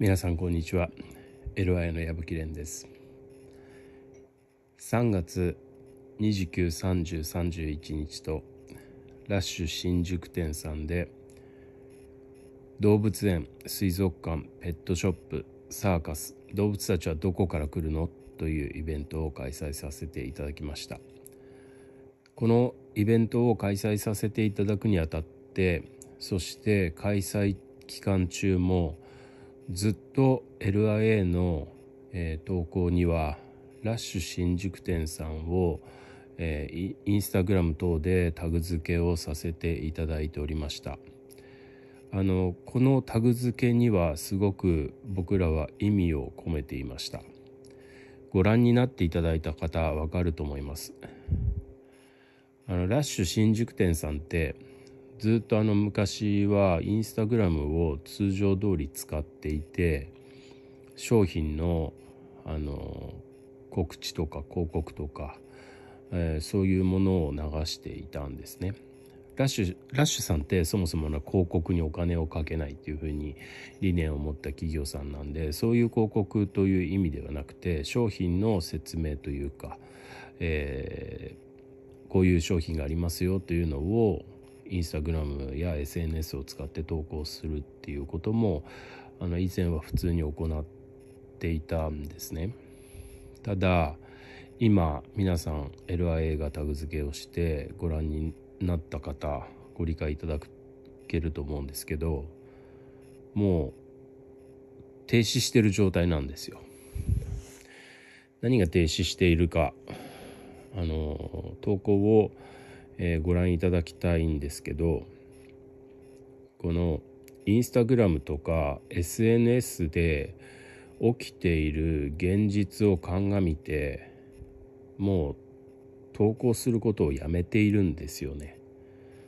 皆さんこんにちは LI の矢吹蓮です3月293031日とラッシュ新宿店さんで動物園水族館ペットショップサーカス動物たちはどこから来るのというイベントを開催させていただきましたこのイベントを開催させていただくにあたってそして開催期間中もずっと LIA の、えー、投稿にはラッシュ新宿店さんを、えー、インスタグラム等でタグ付けをさせていただいておりましたあのこのタグ付けにはすごく僕らは意味を込めていましたご覧になっていただいた方わかると思いますあのラッシュ新宿店さんってずっとあの昔はインスタグラムを通常通り使っていて商品のあの告知とか広告とか、えー、そういうものを流していたんですね。ラッシュラッシュさんってそもそもの広告にお金をかけないっていうふうに理念を持った企業さんなんでそういう広告という意味ではなくて商品の説明というか、えー、こういう商品がありますよというのをインスタグラムや SNS を使って投稿するっていうこともあの以前は普通に行っていたんですねただ今皆さん LIA がタグ付けをしてご覧になった方ご理解いただけると思うんですけどもう停止してる状態なんですよ何が停止しているかあの投稿をえー、ご覧いただきたいんですけどこのインスタグラムとか SNS で起きている現実を鑑みてもう投稿することをやめているんですよね。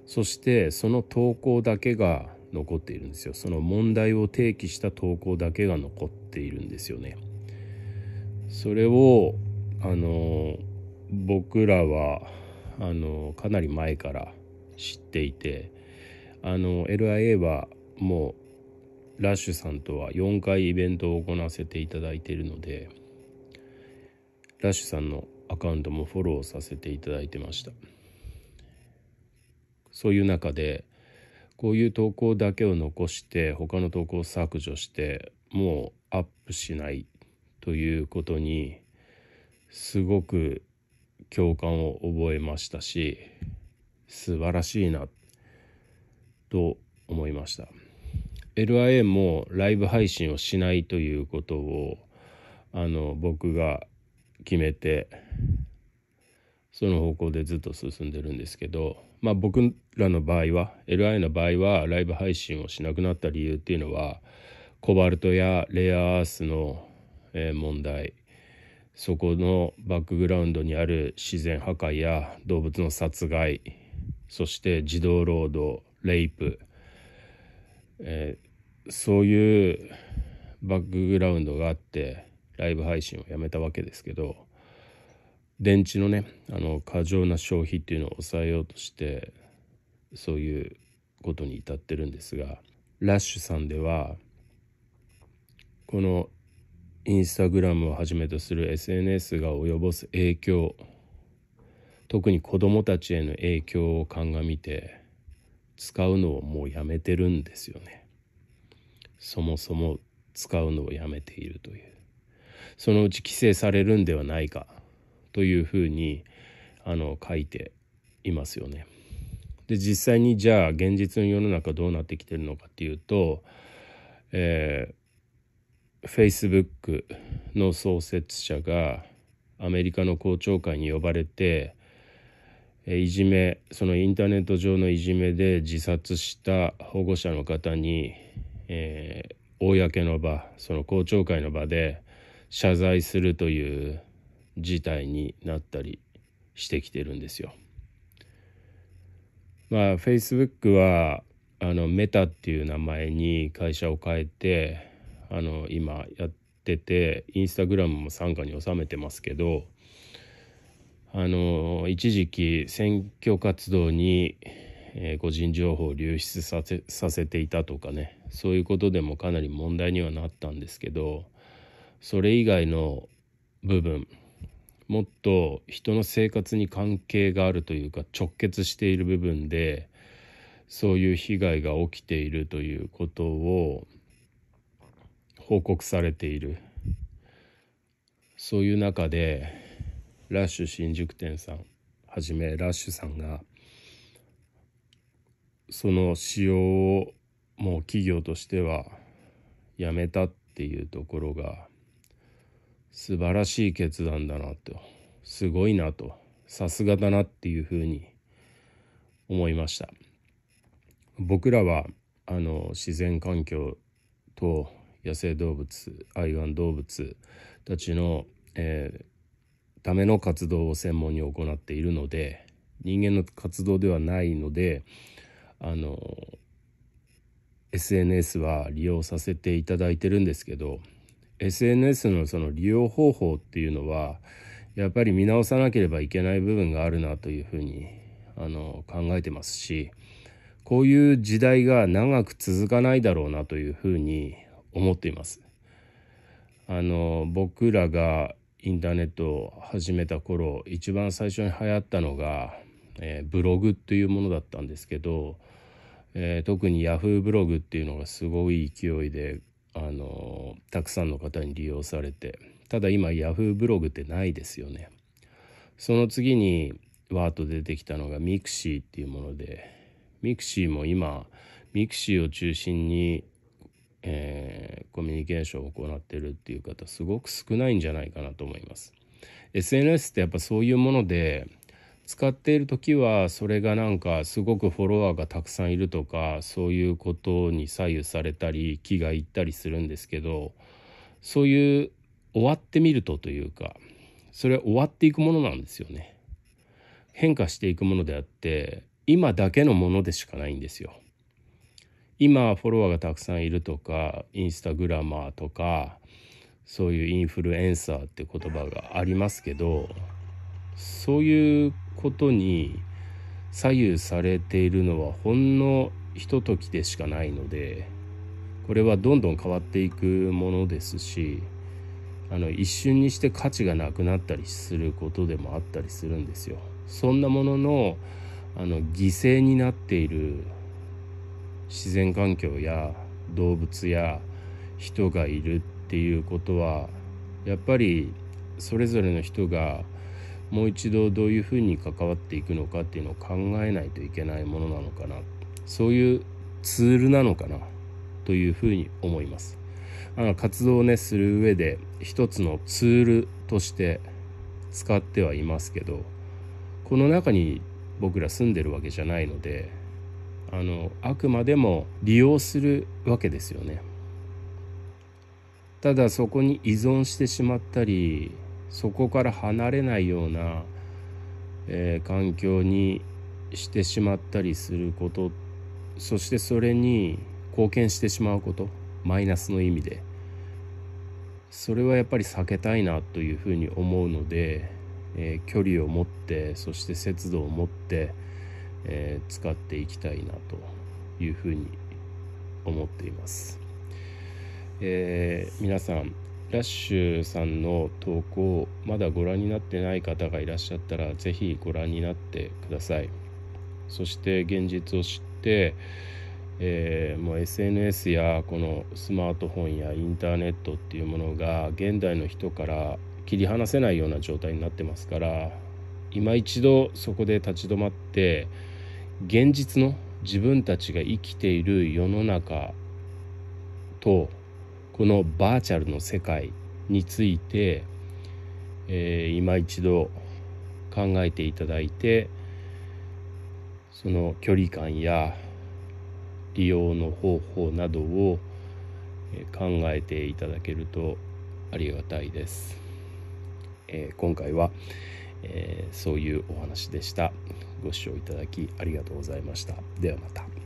そしてその投稿だけが残っているんですよ。その問題を提起した投稿だけが残っているんですよね。それをあの僕らはあのかなり前から知っていてあの LIA はもうラッシュさんとは4回イベントを行わせていただいているのでラッシュさんのアカウントもフォローさせていただいてましたそういう中でこういう投稿だけを残して他の投稿を削除してもうアップしないということにすごく共感を覚えましたし素晴らしいなと思いました LIA もライブ配信をしないということをあの僕が決めてその方向でずっと進んでるんですけどまあ僕らの場合は LI の場合はライブ配信をしなくなった理由っていうのはコバルトやレアアースの問題そこのバックグラウンドにある自然破壊や動物の殺害そして児童労働レイプ、えー、そういうバックグラウンドがあってライブ配信をやめたわけですけど電池のねあの過剰な消費っていうのを抑えようとしてそういうことに至ってるんですがラッシュさんではこのインスタグラムをはじめとする SNS が及ぼす影響特に子どもたちへの影響を鑑みて使うのをもうやめてるんですよねそもそも使うのをやめているというそのうち規制されるんではないかというふうにあの書いていますよね。で実際にじゃあ現実の世の中どうなってきてるのかっていうと、えー、Facebook の創設者がアメリカの公聴会に呼ばれていじめそのインターネット上のいじめで自殺した保護者の方に、えー、公の場その公聴会の場で謝罪するという事態になったりしてきてるんですよ。まあ Facebook はあのメタっていう名前に会社を変えてあの今やっててインスタグラムも傘下に収めてますけどあの一時期選挙活動に、えー、個人情報を流出させさせていたとかねそういうことでもかなり問題にはなったんですけどそれ以外の部分もっと人の生活に関係があるというか直結している部分でそういう被害が起きているということを報告されているそういう中でラッシュ新宿店さんはじめラッシュさんがその使用をもう企業としてはやめたっていうところが素晴らしい決断だなとすごいなとさすがだなっていうふうに思いました僕らはあの自然環境と野生動物愛玩動物たちの、えー、ための活動を専門に行っているので人間の活動ではないのであの SNS は利用させていただいてるんですけど SNS のその利用方法っていうのはやっぱり見直さなければいけない部分があるなというふうにあの考えてますしこういう時代が長く続かないだろうなというふうに思っています。あの僕らがインターネットを始めた頃一番最初に流行ったのが、えー、ブログというものだったんですけど、えー、特に Yahoo ブログっていうのがすごい勢いであのたくさんの方に利用されてただ今 Yahoo ブログってないですよね。その次にわーっと出てきたのがミクシーっていうものでミクシーも今ミクシーを中心に、えーコミュニケーションを行ってるっていう方すごく少ないんじゃないかなと思います。SNS ってやっぱそういうもので使っている時はそれがなんかすごくフォロワーがたくさんいるとかそういうことに左右されたり気がいったりするんですけどそういう終わってみるとというかそれは終わっていくものなんですよね。変化していくものであって今だけのものでしかないんですよ。今フォロワーがたくさんいるとかインスタグラマーとかそういうインフルエンサーって言葉がありますけどそういうことに左右されているのはほんのひとときでしかないのでこれはどんどん変わっていくものですしあの一瞬にして価値がなくなったりすることでもあったりするんですよ。そんなもののあの犠牲になっている自然環境や動物や人がいるっていうことはやっぱりそれぞれの人がもう一度どういうふうに関わっていくのかっていうのを考えないといけないものなのかなそういうツールなのかなというふうに思いますあの活動をねする上で一つのツールとして使ってはいますけどこの中に僕ら住んでるわけじゃないのであのあくまでも利用するわけですよねただそこに依存してしまったりそこから離れないような、えー、環境にしてしまったりすることそしてそれに貢献してしまうことマイナスの意味でそれはやっぱり避けたいなというふうに思うので、えー、距離を持ってそして節度を持ってえー、使っていきたいなというふうに思っています、えー、皆さんラッシュさんの投稿まだご覧になってない方がいらっしゃったら是非ご覧になってくださいそして現実を知って、えー、もう SNS やこのスマートフォンやインターネットっていうものが現代の人から切り離せないような状態になってますから今一度そこで立ち止まって現実の自分たちが生きている世の中とこのバーチャルの世界について、えー、今一度考えていただいてその距離感や利用の方法などを考えていただけるとありがたいです。えー、今回はえー、そういうお話でしたご視聴いただきありがとうございましたではまた